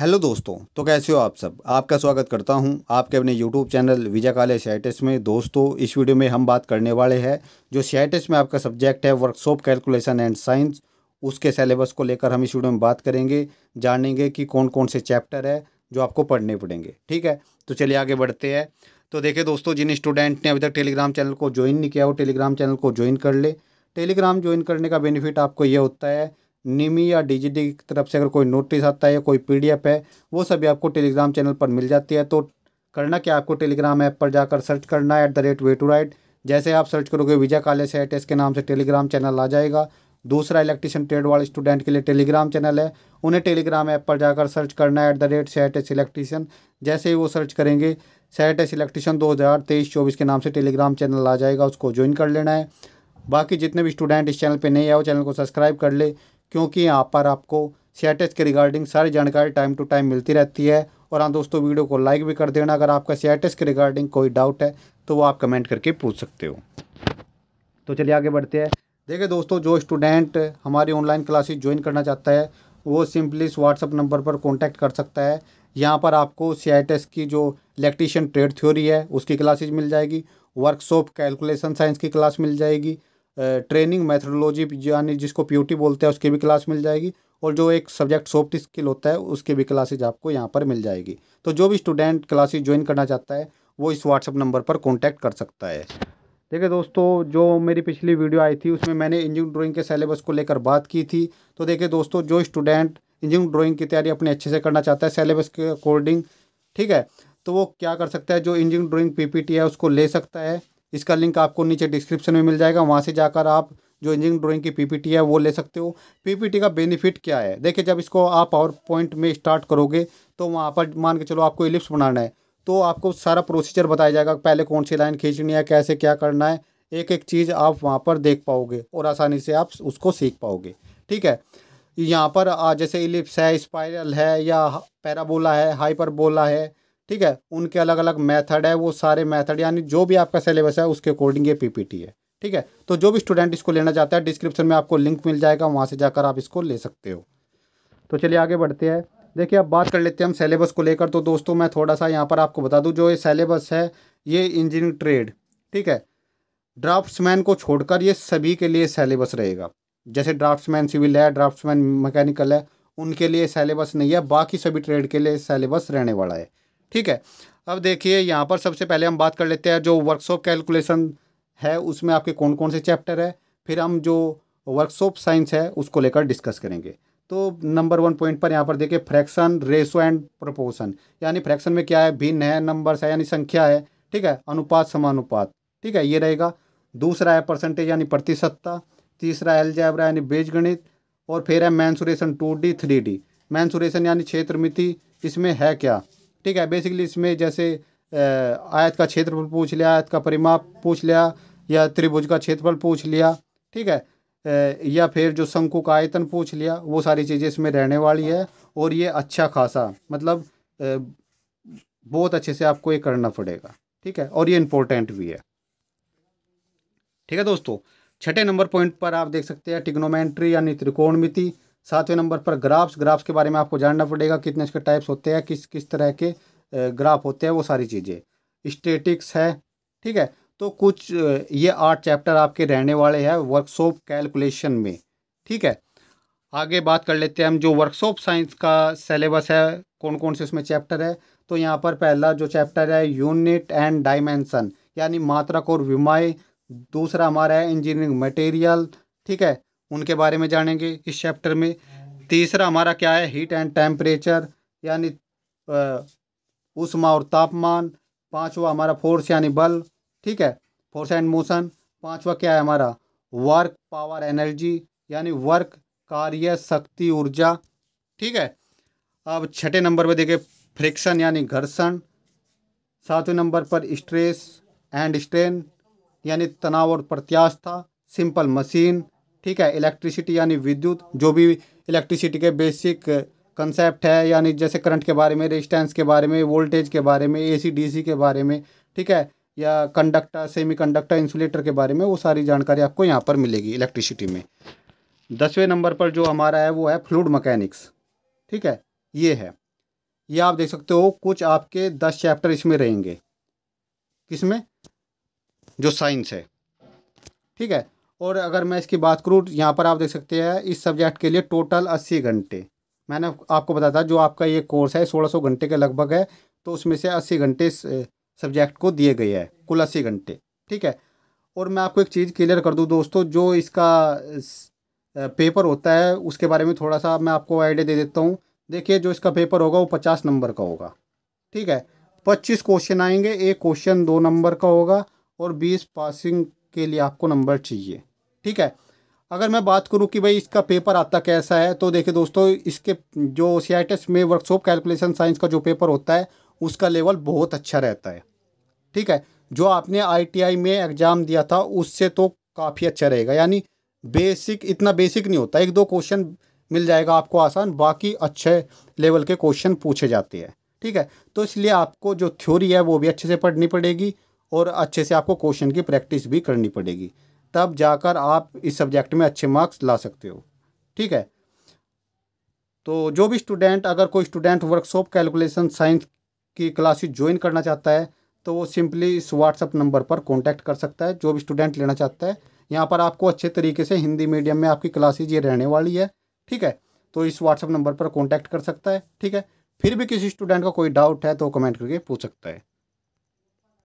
hello दोस्तों तो कैसे हो आप सब आपका स्वागत करता हूं आपके अपने यूट्यूब चैनल विजय काले सियाटिस में दोस्तों इस वीडियो में हम बात करने वाले हैं जो सियाटिस में आपका सब्जेक्ट है वर्कशॉप कैलकुलेशन एंड साइंस उसके सिलेबस को लेकर हम इस वीडियो में बात करेंगे जानेंगे कि कौन कौन से चैप्टर है जो आपको पढ़ने पड़ेंगे ठीक है तो चलिए आगे बढ़ते हैं तो देखिए दोस्तों जिन स्टूडेंट ने अभी तक टेलीग्राम चैनल को ज्वाइन नहीं किया वो टेलीग्राम चैनल को ज्वाइन कर ले टेलीग्राम ज्वाइन करने का बेनिफिट आपको ये होता है निमी या डी की तरफ से अगर कोई नोटिस आता है या कोई पी है वो सभी आपको टेलीग्राम चैनल पर मिल जाती है तो करना क्या आपको टेलीग्राम ऐप पर जाकर सर्च करना है at the rate way to write जैसे आप सर्च करोगे विजय काले सेट के नाम से टेलीग्राम चैनल आ जाएगा दूसरा इलेक्ट्रिशियन ट्रेड वाले स्टूडेंट के लिए टेलीग्राम चैनल है उन्हें टेलीग्राम ऐप पर जाकर सर्च करना है at the rate set S electrician जैसे ही वो सर्च करेंगे सेट एस इलेक्ट्रीशियन दो हज़ार तेईस चौबीस के नाम से टेलीग्राम चैनल आ जाएगा उसको ज्वाइन कर लेना है बाकी जितने भी स्टूडेंट इस चैनल पर नहीं आए वो चैनल को सब्सक्राइब कर ले क्योंकि यहाँ पर आपको सी के रिगार्डिंग सारी जानकारी टाइम टू टाइम मिलती रहती है और हाँ दोस्तों वीडियो को लाइक भी कर देना अगर आपका सी के रिगार्डिंग कोई डाउट है तो वो आप कमेंट करके पूछ सकते हो तो चलिए आगे बढ़ते हैं देखिए दोस्तों जो स्टूडेंट हमारी ऑनलाइन क्लासेस ज्वाइन करना चाहता है वो सिंपली इस व्हाट्सअप नंबर पर कॉन्टैक्ट कर सकता है यहाँ पर आपको सी की जो इलेक्ट्रीशियन ट्रेड थ्योरी है उसकी क्लासेज मिल जाएगी वर्कशॉप कैलकुलेशन साइंस की क्लास मिल जाएगी ट्रेनिंग मैथडोलॉजी यानी जिसको प्यूटी बोलते हैं उसकी भी क्लास मिल जाएगी और जो एक सब्जेक्ट सॉफ्ट स्किल होता है उसकी भी क्लासेज आपको यहाँ पर मिल जाएगी तो जो भी स्टूडेंट क्लासेज ज्वाइन करना चाहता है वो इस व्हाट्सअप नंबर पर कॉन्टैक्ट कर सकता है देखिए दोस्तों जो मेरी पिछली वीडियो आई थी उसमें मैंने इंजीनियरिंग ड्राइंग के सिलेबस को लेकर बात की थी तो देखिए दोस्तों जो स्टूडेंट इंजीनियरिंग ड्राइंग की तैयारी अपने अच्छे से करना चाहता है सिलेबस के अकॉर्डिंग ठीक है तो वो क्या कर सकता है जो इंजीनियरिंग ड्राइंग पीपीटी है उसको ले सकता है इसका लिंक आपको नीचे डिस्क्रिप्शन में मिल जाएगा वहाँ से जाकर आप जो इंजीनियरिंग ड्राइंग की पीपीटी है वो ले सकते हो पीपीटी का बेनिफिट क्या है देखिए जब इसको आप पावर पॉइंट में स्टार्ट करोगे तो वहाँ पर मान के चलो आपको इलिप्स बनाना है तो आपको सारा प्रोसीजर बताया जाएगा पहले कौन सी लाइन खींचनी है कैसे क्या करना है एक एक चीज़ आप वहाँ पर देख पाओगे और आसानी से आप उसको सीख पाओगे ठीक है यहाँ पर जैसे इलिप्स है स्पायरल है या पैराबोला है हाइपरबोला है ठीक है उनके अलग अलग मेथड है वो सारे मेथड यानी जो भी आपका सिलेबस है उसके अकॉर्डिंग ये पीपीटी है ठीक है तो जो भी स्टूडेंट इसको लेना चाहता है डिस्क्रिप्शन में आपको लिंक मिल जाएगा वहाँ से जाकर आप इसको ले सकते हो तो चलिए आगे बढ़ते हैं देखिए अब बात कर लेते हैं हम सिलेबस को लेकर तो दोस्तों मैं थोड़ा सा यहाँ पर आपको बता दूँ जो ये सिलेबस है ये इंजीनियरिंग ट्रेड ठीक है ड्राफ्ट्समैन को छोड़कर ये सभी के लिए सिलेबस रहेगा जैसे ड्राफ्ट्समैन सिविल है ड्राफ्ट्समैन मैकेनिकल है उनके लिए सिलेबस नहीं है बाकी सभी ट्रेड के लिए सिलेबस रहने वाला है ठीक है अब देखिए यहाँ पर सबसे पहले हम बात कर लेते हैं जो वर्कशॉप कैलकुलेशन है उसमें आपके कौन कौन से चैप्टर है फिर हम जो वर्कशॉप साइंस है उसको लेकर डिस्कस करेंगे तो नंबर वन पॉइंट पर यहाँ पर देखिए फ्रैक्शन रेशो एंड प्रोपोर्शन यानी फ्रैक्शन में क्या है भिन्न है नंबर्स है यानी संख्या है ठीक है अनुपात समानुपात ठीक है ये रहेगा दूसरा है परसेंटेज यानी प्रतिशतता तीसरा जैबरा यानी बेज गणित और फिर है mensuration two D three D mensuration यानी क्षेत्र मिति इसमें है क्या ठीक है बेसिकली इसमें जैसे आयत का क्षेत्रफल पूछ लिया आयत का परिमाप पूछ लिया या त्रिभुज का क्षेत्रफल पूछ लिया ठीक है या फिर जो शंकु का आयतन पूछ लिया वो सारी चीज़ें इसमें रहने वाली है और ये अच्छा खासा मतलब बहुत अच्छे से आपको ये करना पड़ेगा ठीक है और ये इम्पोर्टेंट भी है ठीक है दोस्तों छठे नंबर पॉइंट पर आप देख सकते हैं टिग्नोमेंट्री यानी त्रिकोणमिति सातवें नंबर पर ग्राफ्स ग्राफ्स के बारे में आपको जानना पड़ेगा कितने इसके टाइप्स होते हैं किस किस तरह के ग्राफ होते हैं वो सारी चीज़ें स्टेटिक्स है ठीक है तो कुछ ये आठ चैप्टर आपके रहने वाले हैं वर्कशॉप कैलकुलेशन में ठीक है आगे बात कर लेते हैं हम जो वर्कशॉप साइंस का सिलेबस है कौन कौन से उसमें चैप्टर है तो यहाँ पर पहला जो चैप्टर है यूनिट एंड डायमेंसन यानी मात्रक और विमाय दूसरा हमारा है इंजीनियरिंग मटेरियल ठीक है उनके बारे में जानेंगे इस चैप्टर में तीसरा हमारा क्या है हीट एंड टेम्परेचर यानी उष्मा और तापमान पांचवा हमारा फोर्स यानी बल ठीक है फोर्स एंड मोशन पांचवा क्या है हमारा वर्क पावर एनर्जी यानी वर्क कार्य शक्ति ऊर्जा ठीक है अब छठे नंबर पर देखें फ्रिक्शन यानी घर्षण सातवें नंबर पर स्ट्रेस एंड स्ट्रेन यानी तनाव और प्रत्याशा सिंपल मशीन ठीक है इलेक्ट्रिसिटी यानी विद्युत जो भी इलेक्ट्रिसिटी के बेसिक कंसेप्ट है यानी जैसे करंट के बारे में रेजिस्टेंस के बारे में वोल्टेज के बारे में एसी डीसी के बारे में ठीक है या कंडक्टर सेमीकंडक्टर इंसुलेटर के बारे में वो सारी जानकारी आपको यहाँ पर मिलेगी इलेक्ट्रिसिटी में दसवें नंबर पर जो हमारा है वो है फ्लूड मकैनिक्स ठीक है ये है ये आप देख सकते हो कुछ आपके दस चैप्टर इसमें रहेंगे किसमें जो साइंस है ठीक है और अगर मैं इसकी बात करूँ यहाँ पर आप देख सकते हैं इस सब्जेक्ट के लिए टोटल अस्सी घंटे मैंने आपको बताया था जो आपका ये कोर्स है सोलह सौ घंटे के लगभग है तो उसमें से अस्सी घंटे सब्जेक्ट को दिए गए हैं कुल अस्सी घंटे ठीक है और मैं आपको एक चीज़ क्लियर कर दूँ दोस्तों जो इसका पेपर होता है उसके बारे में थोड़ा सा मैं आपको आइडिया दे देता हूँ देखिए जो इसका पेपर होगा वो पचास नंबर का होगा ठीक है पच्चीस क्वेश्चन आएंगे एक क्वेश्चन दो नंबर का होगा और बीस पासिंग के लिए आपको नंबर चाहिए ठीक है अगर मैं बात करूं कि भाई इसका पेपर आता कैसा है तो देखिए दोस्तों इसके जो सी में वर्कशॉप कैलकुलेशन साइंस का जो पेपर होता है उसका लेवल बहुत अच्छा रहता है ठीक है जो आपने आईटीआई में एग्ज़ाम दिया था उससे तो काफ़ी अच्छा रहेगा यानी बेसिक इतना बेसिक नहीं होता एक दो क्वेश्चन मिल जाएगा आपको आसान बाकी अच्छे लेवल के क्वेश्चन पूछे जाते हैं ठीक है तो इसलिए आपको जो थ्योरी है वो भी अच्छे से पढ़नी पड़ेगी और अच्छे से आपको क्वेश्चन की प्रैक्टिस भी करनी पड़ेगी तब जाकर आप इस सब्जेक्ट में अच्छे मार्क्स ला सकते हो ठीक है तो जो भी स्टूडेंट अगर कोई स्टूडेंट वर्कशॉप कैलकुलेशन साइंस की क्लासेस ज्वाइन करना चाहता है तो वो सिंपली इस व्हाट्सअप नंबर पर कांटेक्ट कर सकता है जो भी स्टूडेंट लेना चाहता है यहाँ पर आपको अच्छे तरीके से हिंदी मीडियम में आपकी क्लासेज ये रहने वाली है ठीक है तो इस व्हाट्सअप नंबर पर कॉन्टैक्ट कर सकता है ठीक है फिर भी किसी स्टूडेंट का कोई डाउट है तो कमेंट करके पूछ सकता है